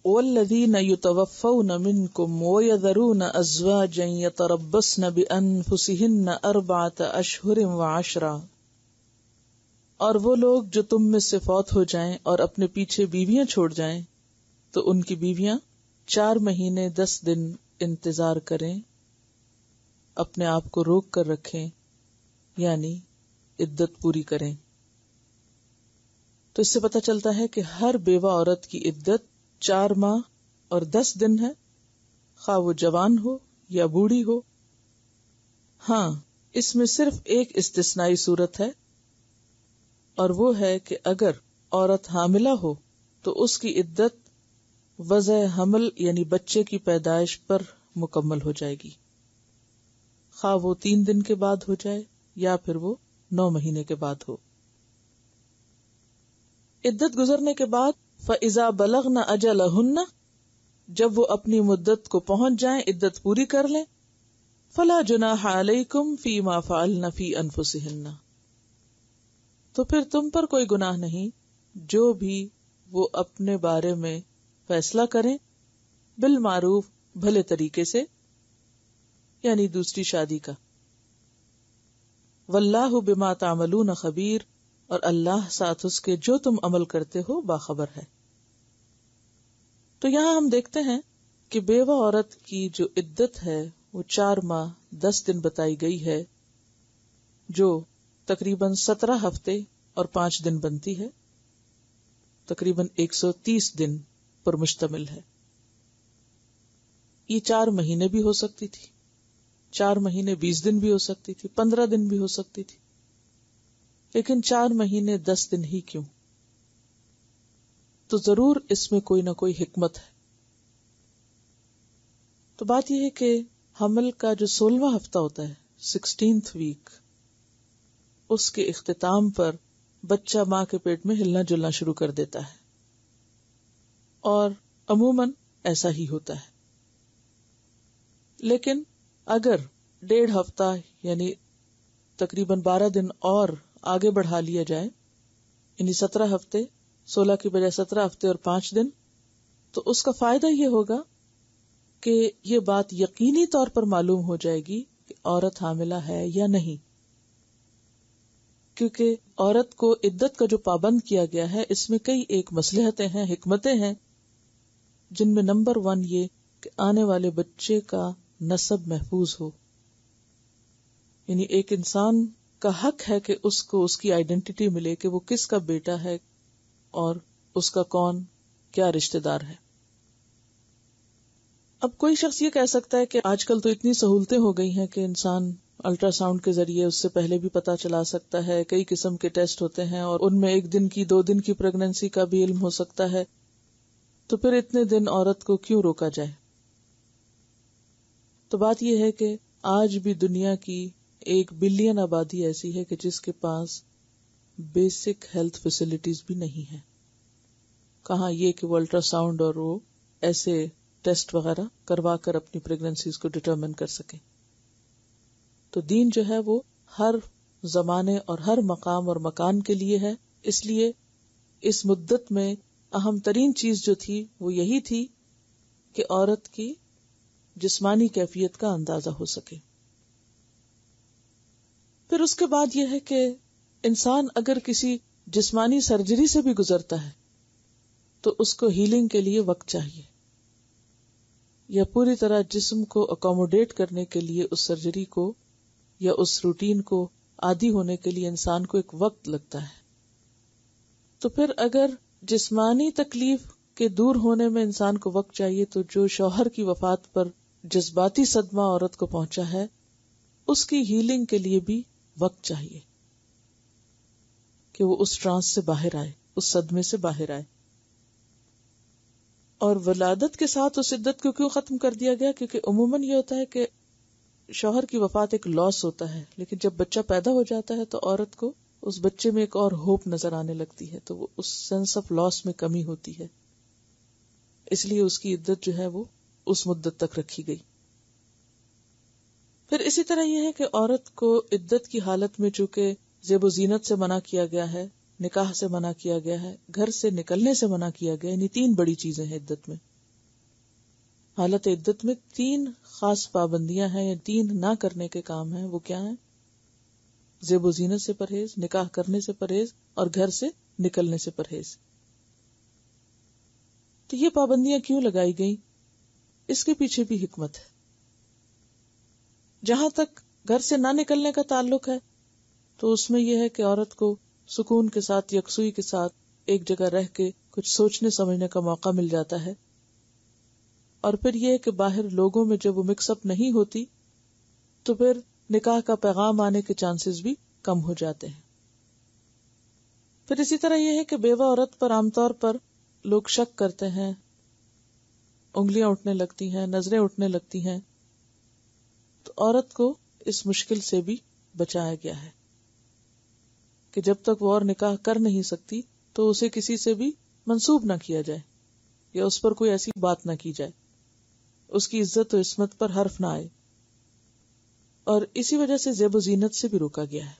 और वो लोग जो तुम में से फौत हो जाएं और अपने पीछे बीवियां छोड़ जाएं तो उनकी बीवियां चार महीने दस दिन इंतजार करें अपने आप को रोक कर रखें यानी इद्दत पूरी करें तो इससे पता चलता है कि हर बेवा औरत की इद्दत चार माह और दस दिन है खा वो जवान हो या बूढ़ी हो हाँ इसमें सिर्फ एक इस्तेसनाई सूरत है और वो है कि अगर औरत हामिला हो तो उसकी इद्दत वज हमल यानी बच्चे की पैदाइश पर मुकम्मल हो जाएगी खा वो तीन दिन के बाद हो जाए या फिर वो नौ महीने के बाद हो इद्दत गुजरने के बाद फजा बलग न अजल जब वो अपनी मुद्दत को पहुंच जाए इद्दत पूरी कर लें फला जुनाह अलैकुम फी माफाल न नफी अनफुसहन्ना तो फिर तुम पर कोई गुनाह नहीं जो भी वो अपने बारे में फैसला करें बिल मारूफ भले तरीके से यानी दूसरी शादी का वल्लाह बिमा तामलू न खबीर और अल्लाह साथ उसके जो तुम अमल करते हो बाखबर है तो यहां हम देखते हैं कि बेवा औरत की जो इद्दत है वो चार माह दस दिन बताई गई है जो तकरीबन सत्रह हफ्ते और पांच दिन बनती है तकरीबन एक सौ तीस दिन पर मुश्तमिल है ये चार महीने भी हो सकती थी चार महीने बीस दिन भी हो सकती थी पंद्रह दिन भी हो सकती थी लेकिन चार महीने दस दिन ही क्यों तो जरूर इसमें कोई ना कोई हिकमत है तो बात यह है कि हमल का जो सोलवा हफ्ता होता है सिक्सटीन वीक उसके अख्ताम पर बच्चा मां के पेट में हिलना जुलना शुरू कर देता है और अमूमन ऐसा ही होता है लेकिन अगर डेढ़ हफ्ता यानी तकरीबन बारह दिन और आगे बढ़ा लिया जाए यानी सत्रह हफ्ते सोलह की बजाय सत्रह हफ्ते और पांच दिन तो उसका फायदा यह होगा कि यह बात यकीनी तौर पर मालूम हो जाएगी कि औरत हामिला है या नहीं क्योंकि औरत को इद्दत का जो पाबंद किया गया है इसमें कई एक मसलहतें हैं हिकमतें हैं जिनमें नंबर वन ये कि आने वाले बच्चे का नसब महफूज हो यानी एक इंसान का हक है कि उसको उसकी आइडेंटिटी मिले कि वो किसका बेटा है और उसका कौन क्या रिश्तेदार है अब कोई शख्स ये कह सकता है कि आजकल तो इतनी सहूलतें हो गई हैं कि इंसान अल्ट्रासाउंड के जरिए उससे पहले भी पता चला सकता है कई किस्म के टेस्ट होते हैं और उनमें एक दिन की दो दिन की प्रेगनेंसी का भी इल्म हो सकता है तो फिर इतने दिन औरत को क्यों रोका जाए तो बात यह है कि आज भी दुनिया की एक बिलियन आबादी ऐसी है कि जिसके पास बेसिक हेल्थ फैसिलिटीज भी नहीं है कहा ये कि वो अल्ट्रासाउंड और वो ऐसे टेस्ट वगैरह करवा कर अपनी प्रेगनेंसीज को डिटरमिन कर सके तो दीन जो है वो हर जमाने और हर मकाम और मकान के लिए है इसलिए इस मुद्दत में अहम तरीन चीज जो थी वो यही थी कि औरत की जिस्मानी कैफियत का अंदाजा हो सके फिर उसके बाद यह है कि इंसान अगर किसी जिस्मानी सर्जरी से भी गुजरता है तो उसको हीलिंग के लिए वक्त चाहिए या पूरी तरह जिस्म को अकोमोडेट करने के लिए उस सर्जरी को या उस रूटीन को आदि होने के लिए इंसान को एक वक्त लगता है तो फिर अगर जिस्मानी तकलीफ के दूर होने में इंसान को वक्त चाहिए तो जो शौहर की वफात पर जज्बाती सदमा औरत को पहुंचा है उसकी हीलिंग के लिए भी वक्त चाहिए कि वो उस ट्रांस से बाहर आए उस सदमे से बाहर आए और वलादत के साथ उस इद्दत को क्यों खत्म कर दिया गया क्योंकि उमूमन ये होता है कि शोहर की वफात एक लॉस होता है लेकिन जब बच्चा पैदा हो जाता है तो औरत को उस बच्चे में एक और होप नजर आने लगती है तो वो उस सेंस ऑफ लॉस में कमी होती है इसलिए उसकी इद्दत जो है वो उस मुद्दत तक रखी गई फिर इसी तरह यह है कि औरत को इद्दत की हालत में चूंकि जेबो जीनत से मना किया गया है निकाह से मना किया गया है घर से निकलने से मना किया गया यानी तीन बड़ी चीजें हैं इद्दत में हालत इद्दत में तीन खास पाबंदियां हैं या तीन ना करने के काम है वो क्या है जेबो जीनत से परहेज निकाह करने से परहेज और घर से निकलने से परहेज तो ये पाबंदियां क्यों लगाई गई इसके पीछे भी हिकमत है जहां तक घर से ना निकलने का ताल्लुक है तो उसमें यह है कि औरत को सुकून के साथ यकसुई के साथ एक जगह रह के कुछ सोचने समझने का मौका मिल जाता है और फिर यह कि बाहर लोगों में जब वो मिक्सअप नहीं होती तो फिर निकाह का पैगाम आने के चांसेस भी कम हो जाते हैं फिर इसी तरह यह है कि बेवा औरत पर आमतौर पर लोग शक करते हैं उंगलियां उठने लगती हैं नजरें उठने लगती हैं औरत को इस मुश्किल से भी बचाया गया है कि जब तक वो और निकाह कर नहीं सकती तो उसे किसी से भी मंसूब ना किया जाए या उस पर कोई ऐसी बात ना की जाए उसकी इज्जत और इसमत पर हर्फ ना आए और इसी वजह से जेब जीनत से भी रोका गया है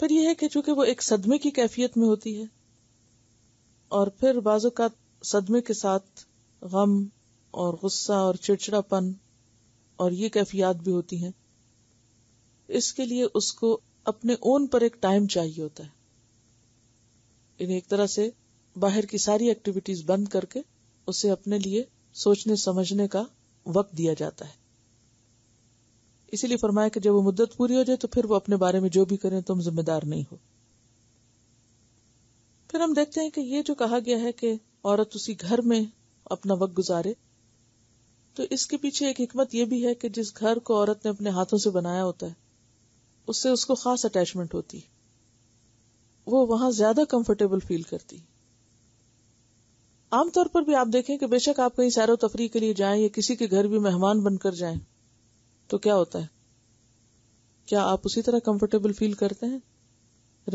पर यह है कि चूंकि वो एक सदमे की कैफियत में होती है और फिर बाजू का सदमे के साथ गम और गुस्सा और चिड़चिड़ापन और ये कैफियात भी होती हैं इसके लिए उसको अपने ओन पर एक टाइम चाहिए होता है इन्हें एक तरह से बाहर की सारी एक्टिविटीज बंद करके उसे अपने लिए सोचने समझने का वक्त दिया जाता है इसीलिए फरमाया कि जब वो मुद्दत पूरी हो जाए तो फिर वो अपने बारे में जो भी करें तुम तो जिम्मेदार नहीं हो फिर हम देखते हैं कि ये जो कहा गया है कि औरत उसी घर में अपना वक्त गुजारे तो इसके पीछे एक हिकमत यह भी है कि जिस घर को औरत ने अपने हाथों से बनाया होता है उससे उसको खास अटैचमेंट होती है वो वहां ज्यादा कंफर्टेबल फील करती आमतौर पर भी आप देखें कि बेशक आप कहीं सैरो तफरी के लिए जाएं या किसी के घर भी मेहमान बनकर जाएं तो क्या होता है क्या आप उसी तरह कंफर्टेबल फील करते हैं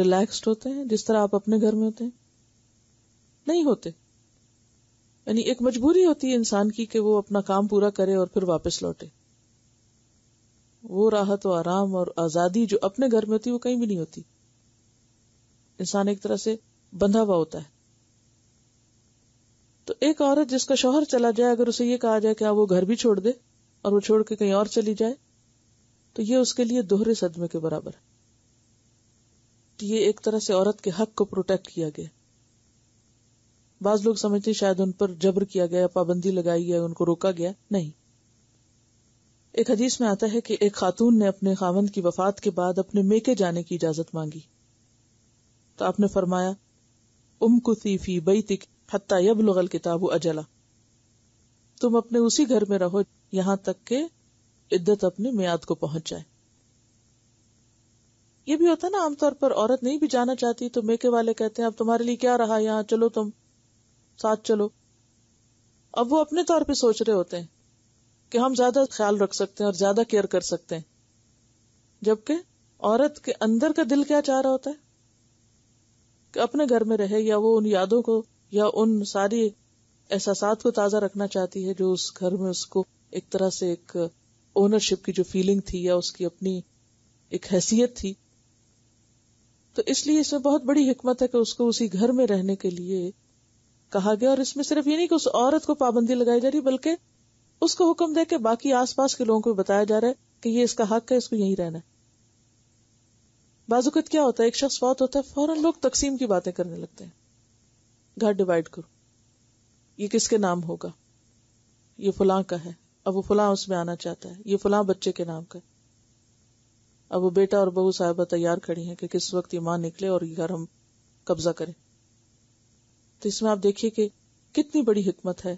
रिलैक्स्ड होते हैं जिस तरह आप अपने घर में होते हैं नहीं होते यानी एक मजबूरी होती है इंसान की कि वो अपना काम पूरा करे और फिर वापस लौटे वो राहत तो और आराम और आजादी जो अपने घर में होती वो कहीं भी नहीं होती इंसान एक तरह से बंधा हुआ होता है तो एक औरत जिसका शोहर चला जाए अगर उसे ये कहा जाए कि हाँ, वो घर भी छोड़ दे और वो छोड़ के कहीं और चली जाए तो ये उसके लिए दोहरे सदमे के बराबर है तो ये एक तरह से औरत के हक को प्रोटेक्ट किया गया बाज लोग समझते शायद उन पर जबर किया गया पाबंदी लगाई गई उनको रोका गया नहीं एक हदीस में आता है कि एक खातून ने अपने खामंद की वफात के बाद अपने मेके जाने की इजाजत मांगी तो आपने फरमाया उम कुफी बई तिक हत्ता यबलगल किताब अजला तुम अपने उसी घर में रहो यहां तक के इद्दत अपने मियाद को पहुंच जाए ये भी होता ना आमतौर पर औरत नहीं भी जाना चाहती तो मेके वाले कहते हैं अब तुम्हारे लिए क्या रहा यहाँ चलो तुम साथ चलो अब वो अपने तौर पे सोच रहे होते हैं कि हम ज्यादा ख्याल रख सकते हैं और ज्यादा केयर कर सकते हैं जबकि औरत के अंदर का दिल क्या चाह रहा होता है कि अपने घर में रहे या वो उन यादों को या उन सारी एहसास को ताजा रखना चाहती है जो उस घर में उसको एक तरह से एक ओनरशिप की जो फीलिंग थी या उसकी अपनी एक हैसियत थी तो इसलिए इसमें बहुत बड़ी हिकमत है कि उसको उसी घर में रहने के लिए कहा गया और इसमें सिर्फ ये नहीं कि उस औरत को पाबंदी लगाई जा रही बल्कि उसको हुक्म दे के बाकी आसपास के लोगों को बताया जा रहा है कि ये इसका हक है इसको यहीं रहना है बाजुकत क्या होता है एक शख्स फौत होता है फौरन लोग तकसीम की बातें करने लगते हैं घर डिवाइड करो ये किसके नाम होगा ये फुला का है अब वो फुलां उसमें आना चाहता है ये फुला बच्चे के नाम का है अब वो बेटा और बहू साहबा तैयार खड़ी है कि किस वक्त ये मां निकले और ये घर हम कब्जा करें तो इसमें आप देखिए कि कितनी बड़ी हिकमत है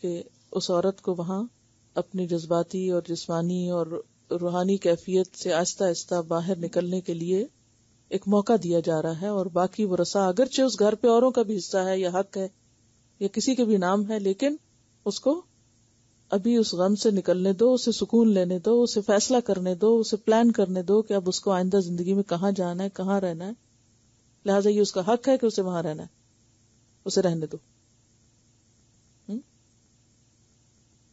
कि उस औरत को वहां अपनी जज्बाती और जिस्मानी और रूहानी कैफियत से आहिस्ता आहिस्ता बाहर निकलने के लिए एक मौका दिया जा रहा है और बाकी वो रसा अगरचे उस घर पे औरों का भी हिस्सा है या हक है या किसी के भी नाम है लेकिन उसको अभी उस गम से निकलने दो उसे सुकून लेने दो उसे फैसला करने दो उसे प्लान करने दो कि अब उसको आइंदा जिंदगी में कहाँ जाना है कहाँ रहना है लिहाजा ये उसका हक है कि उसे वहां रहना है उसे रहने दो हम्म?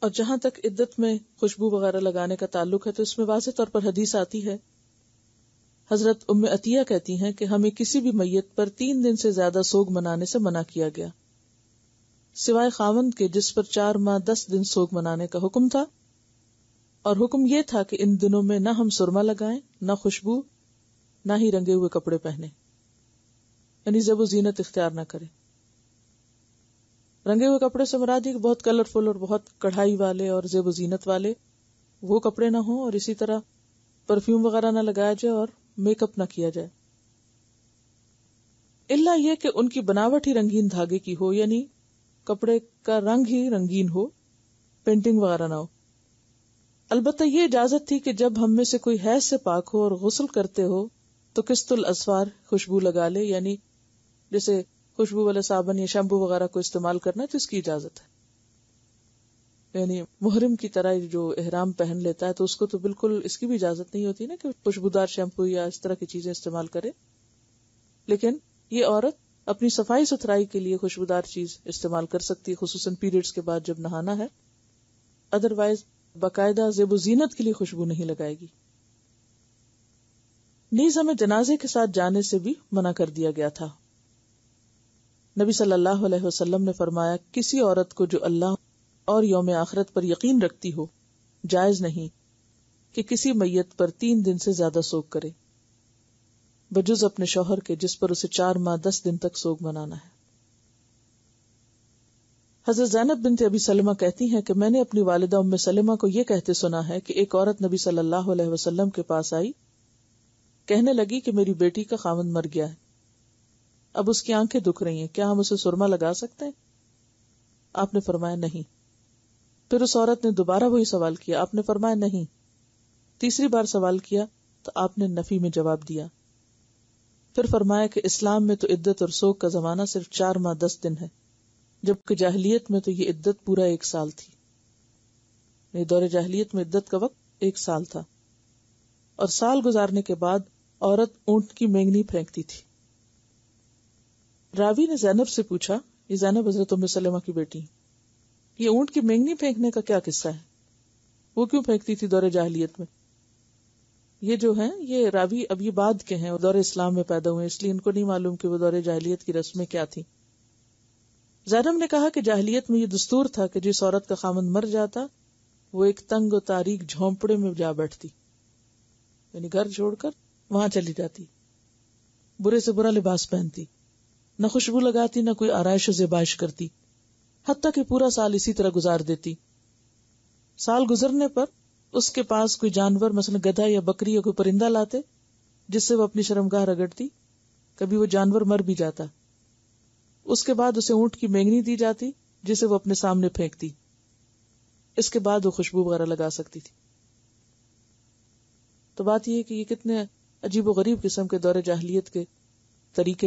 और जहां तक इद्दत में खुशबू वगैरह लगाने का ताल्लुक है तो इसमें वाज तौर पर हदीस आती है हजरत उम्म अतिया कहती हैं कि हमें किसी भी मैयत पर तीन दिन से ज्यादा सोग मनाने से मना किया गया सिवाय खावंद के जिस पर चार माह दस दिन सोग मनाने का हुक्म था और हुक्म यह था कि इन दिनों में ना हम सुरमा लगाएं ना खुशबू ना ही रंगे हुए कपड़े पहने यानी जब वो जीनत इख्तियार ना करें रंगे हुए कपड़े से मुराद बहुत कलरफुल और बहुत कढ़ाई वाले और जेब जीनत वाले वो कपड़े ना हो और इसी तरह परफ्यूम वगैरह ना लगाया जाए और मेकअप ना किया जाए इल्ला ये कि उनकी बनावट ही रंगीन धागे की हो यानी कपड़े का रंग ही रंगीन हो पेंटिंग वगैरह ना हो अलबत्त ये इजाजत थी कि जब हम में से कोई हैज से पाक हो और गसल करते हो तो किस्तुल असवार खुशबू लगा ले यानी जैसे खुशबू वाले साबन या शैम्पू वगैरह को इस्तेमाल करना है तो इसकी इजाजत है यानी मुहरम की तरह जो एहराम पहन लेता है तो उसको तो बिल्कुल इसकी भी इजाजत नहीं होती ना कि खुशबूदार शैम्पू या इस तरह की चीजें इस्तेमाल करे लेकिन ये औरत अपनी सफाई सुथराई के लिए खुशबूदार चीज इस्तेमाल कर सकती है खसूस पीरियड्स के बाद जब नहाना है अदरवाइज बाकायदा जेबो जीनत के लिए खुशबू नहीं लगाएगी नीज हमें जनाजे के साथ जाने से भी मना कर दिया गया था नबी सल्लल्लाहु अलैहि वसल्लम ने फरमाया किसी औरत को जो अल्लाह और योम आखरत पर यकीन रखती हो जायज नहीं कि किसी मैयत पर तीन दिन से ज्यादा सोग करे बजुज अपने शोहर के जिस पर उसे चार माह दस दिन तक सोग मनाना है हजरत जैनब बिन अबी सलमा कहती हैं कि मैंने अपनी वालिदा उम्म सलमा को यह कहते सुना है कि एक औरत नबी सल्लल्लाहु अलैहि वसल्लम के पास आई कहने लगी कि मेरी बेटी का खामन मर गया है अब उसकी आंखें दुख रही हैं क्या हम उसे सुरमा लगा सकते हैं आपने फरमाया नहीं फिर उस औरत ने दोबारा वही सवाल किया आपने फरमाया नहीं तीसरी बार सवाल किया तो आपने नफी में जवाब दिया फिर फरमाया कि इस्लाम में तो इद्दत और शोक का जमाना सिर्फ चार माह दस दिन है जबकि जाहलीत में तो ये इद्दत पूरा एक साल थी दौरे जाहलीत में इद्दत का वक्त एक साल था और साल गुजारने के बाद औरत ऊंट की मेंगनी फेंकती थी रावी ने जैनब से पूछा ये जैनब हजरत सलमा की बेटी ये ऊंट की मेंगनी फेंकने का क्या किस्सा है वो क्यों फेंकती थी दौरे जाहलीत में ये जो है ये रावी अब ये बाद के हैं दौरे इस्लाम में पैदा हुए इसलिए इनको नहीं मालूम कि वो दौरे जाहलीत की रस्में क्या थी जैनब ने कहा कि जाहलीत में ये दस्तूर था कि जिस औरत का खामन मर जाता वो एक तंग तारीख झोंपड़े में जा बैठती यानी घर छोड़कर वहां चली जाती बुरे से बुरा लिबास पहनती न खुशबू लगाती न कोई आरइश जेबाइश करती हती कि पूरा साल इसी तरह गुजार देती साल गुजरने पर उसके पास कोई जानवर मसलन गधा या बकरी या कोई परिंदा लाते जिससे वो अपनी शर्मगाह रगड़ती कभी वो जानवर मर भी जाता उसके बाद उसे ऊंट की मेंगनी दी जाती जिसे वो अपने सामने फेंकती इसके बाद वो खुशबू वगैरह लगा सकती थी तो बात यह कि ये कितने अजीब गरीब किस्म के दौरे जाहलीत के तरीके